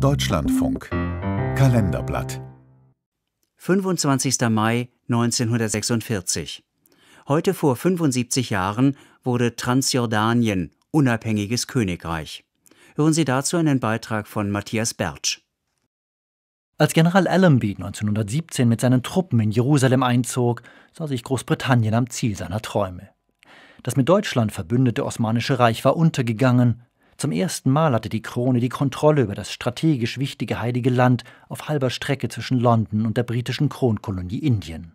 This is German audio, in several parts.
Deutschlandfunk Kalenderblatt 25. Mai 1946. Heute vor 75 Jahren wurde Transjordanien unabhängiges Königreich. Hören Sie dazu einen Beitrag von Matthias Bertsch. Als General Allenby 1917 mit seinen Truppen in Jerusalem einzog, sah sich Großbritannien am Ziel seiner Träume. Das mit Deutschland verbündete Osmanische Reich war untergegangen, zum ersten Mal hatte die Krone die Kontrolle über das strategisch wichtige Heilige Land auf halber Strecke zwischen London und der britischen Kronkolonie Indien.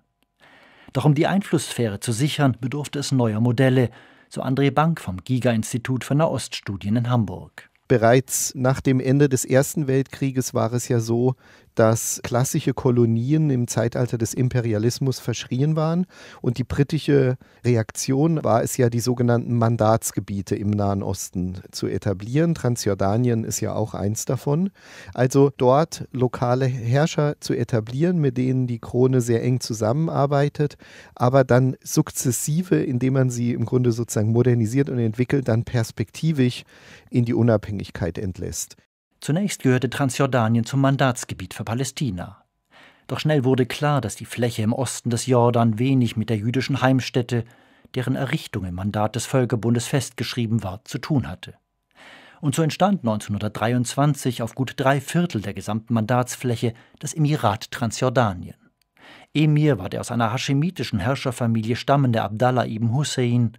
Doch um die Einflusssphäre zu sichern, bedurfte es neuer Modelle, so André Bank vom Giga-Institut für Nahoststudien in Hamburg. Bereits nach dem Ende des Ersten Weltkrieges war es ja so, dass klassische Kolonien im Zeitalter des Imperialismus verschrien waren. Und die britische Reaktion war es ja, die sogenannten Mandatsgebiete im Nahen Osten zu etablieren. Transjordanien ist ja auch eins davon. Also dort lokale Herrscher zu etablieren, mit denen die Krone sehr eng zusammenarbeitet, aber dann sukzessive, indem man sie im Grunde sozusagen modernisiert und entwickelt, dann perspektivisch in die Unabhängigkeit entlässt. Zunächst gehörte Transjordanien zum Mandatsgebiet für Palästina. Doch schnell wurde klar, dass die Fläche im Osten des Jordan wenig mit der jüdischen Heimstätte, deren Errichtung im Mandat des Völkerbundes festgeschrieben war, zu tun hatte. Und so entstand 1923 auf gut drei Viertel der gesamten Mandatsfläche das Emirat Transjordanien. Emir war der aus einer haschemitischen Herrscherfamilie stammende Abdallah ibn Hussein,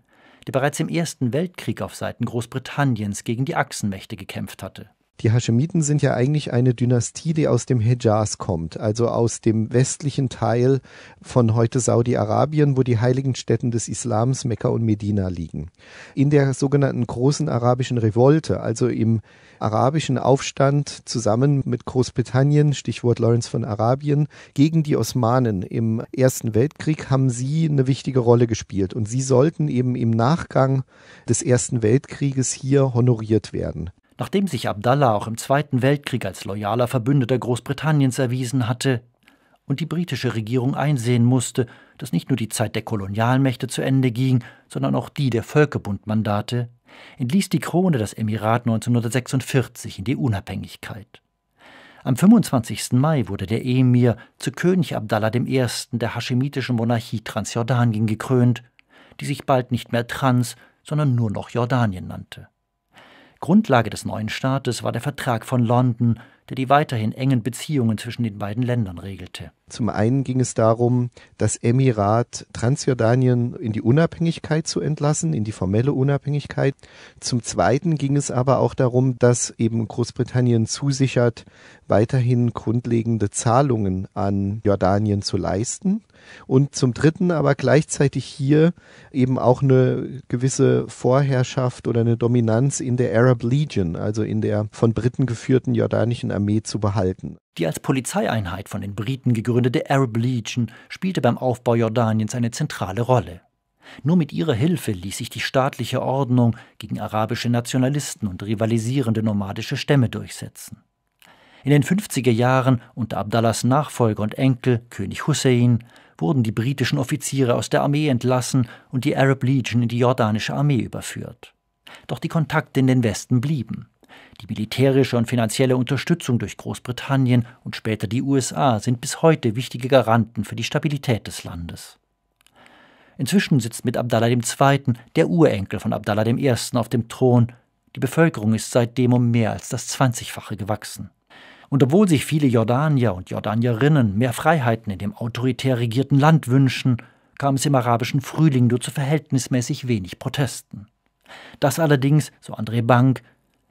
der bereits im Ersten Weltkrieg auf Seiten Großbritanniens gegen die Achsenmächte gekämpft hatte. Die Haschemiten sind ja eigentlich eine Dynastie, die aus dem Hejaz kommt, also aus dem westlichen Teil von heute Saudi-Arabien, wo die heiligen Stätten des Islams Mekka und Medina liegen. In der sogenannten großen arabischen Revolte, also im arabischen Aufstand zusammen mit Großbritannien, Stichwort Lawrence von Arabien, gegen die Osmanen im Ersten Weltkrieg haben sie eine wichtige Rolle gespielt und sie sollten eben im Nachgang des Ersten Weltkrieges hier honoriert werden. Nachdem sich Abdallah auch im Zweiten Weltkrieg als loyaler Verbündeter Großbritanniens erwiesen hatte und die britische Regierung einsehen musste, dass nicht nur die Zeit der Kolonialmächte zu Ende ging, sondern auch die der Völkerbundmandate, entließ die Krone das Emirat 1946 in die Unabhängigkeit. Am 25. Mai wurde der Emir zu König Abdallah I. der haschemitischen Monarchie Transjordanien gekrönt, die sich bald nicht mehr Trans, sondern nur noch Jordanien nannte. Grundlage des neuen Staates war der Vertrag von London, der die weiterhin engen Beziehungen zwischen den beiden Ländern regelte. Zum einen ging es darum, das Emirat Transjordanien in die Unabhängigkeit zu entlassen, in die formelle Unabhängigkeit. Zum zweiten ging es aber auch darum, dass eben Großbritannien zusichert, weiterhin grundlegende Zahlungen an Jordanien zu leisten. Und zum dritten aber gleichzeitig hier eben auch eine gewisse Vorherrschaft oder eine Dominanz in der Arab Legion, also in der von Briten geführten jordanischen Armee zu behalten. Die als Polizeieinheit von den Briten gegründete Arab Legion spielte beim Aufbau Jordaniens eine zentrale Rolle. Nur mit ihrer Hilfe ließ sich die staatliche Ordnung gegen arabische Nationalisten und rivalisierende nomadische Stämme durchsetzen. In den 50er Jahren unter Abdallahs Nachfolger und Enkel, König Hussein, wurden die britischen Offiziere aus der Armee entlassen und die Arab Legion in die jordanische Armee überführt. Doch die Kontakte in den Westen blieben. Die militärische und finanzielle Unterstützung durch Großbritannien und später die USA sind bis heute wichtige Garanten für die Stabilität des Landes. Inzwischen sitzt mit Abdallah II., der Urenkel von Abdallah I., auf dem Thron. Die Bevölkerung ist seitdem um mehr als das Zwanzigfache gewachsen. Und obwohl sich viele Jordanier und Jordanierinnen mehr Freiheiten in dem autoritär regierten Land wünschen, kam es im arabischen Frühling nur zu verhältnismäßig wenig Protesten. Das allerdings, so André Bank,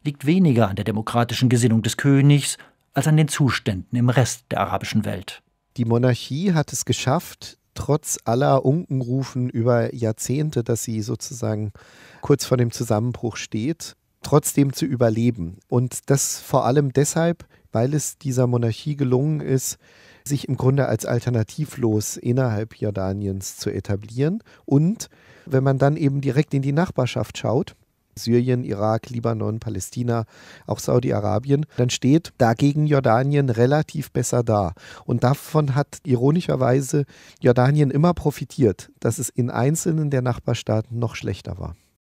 liegt weniger an der demokratischen Gesinnung des Königs als an den Zuständen im Rest der arabischen Welt. Die Monarchie hat es geschafft, trotz aller Unkenrufen über Jahrzehnte, dass sie sozusagen kurz vor dem Zusammenbruch steht, trotzdem zu überleben. Und das vor allem deshalb, weil es dieser Monarchie gelungen ist, sich im Grunde als alternativlos innerhalb Jordaniens zu etablieren. Und wenn man dann eben direkt in die Nachbarschaft schaut, Syrien, Irak, Libanon, Palästina, auch Saudi-Arabien, dann steht dagegen Jordanien relativ besser da. Und davon hat ironischerweise Jordanien immer profitiert, dass es in einzelnen der Nachbarstaaten noch schlechter war.